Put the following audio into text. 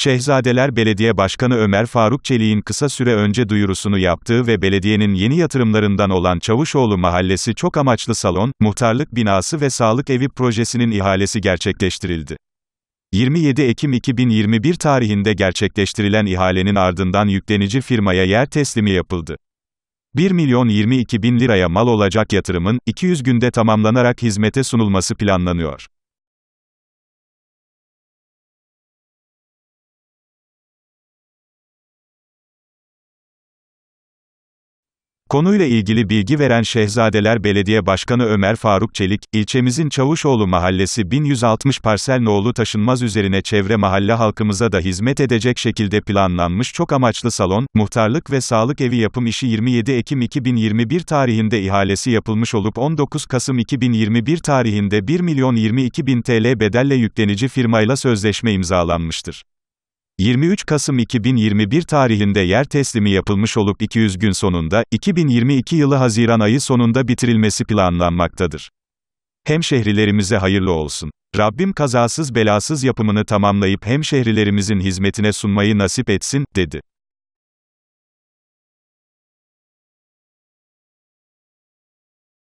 Şehzadeler Belediye Başkanı Ömer Faruk Çelik'in kısa süre önce duyurusunu yaptığı ve belediyenin yeni yatırımlarından olan Çavuşoğlu Mahallesi çok amaçlı salon, muhtarlık binası ve sağlık evi projesinin ihalesi gerçekleştirildi. 27 Ekim 2021 tarihinde gerçekleştirilen ihalenin ardından yüklenici firmaya yer teslimi yapıldı. 1 milyon 22 bin liraya mal olacak yatırımın, 200 günde tamamlanarak hizmete sunulması planlanıyor. Konuyla ilgili bilgi veren Şehzadeler Belediye Başkanı Ömer Faruk Çelik, ilçemizin Çavuşoğlu Mahallesi 1160 parsel no'lu taşınmaz üzerine çevre mahalle halkımıza da hizmet edecek şekilde planlanmış çok amaçlı salon, muhtarlık ve sağlık evi yapım işi 27 Ekim 2021 tarihinde ihalesi yapılmış olup 19 Kasım 2021 tarihinde 1 milyon 22 bin TL bedelle yüklenici firmayla sözleşme imzalanmıştır. 23 Kasım 2021 tarihinde yer teslimi yapılmış olup 200 gün sonunda, 2022 yılı Haziran ayı sonunda bitirilmesi planlanmaktadır. Hem şehirlerimize hayırlı olsun. Rabbim kazasız belasız yapımını tamamlayıp hem şehirlerimizin hizmetine sunmayı nasip etsin, dedi.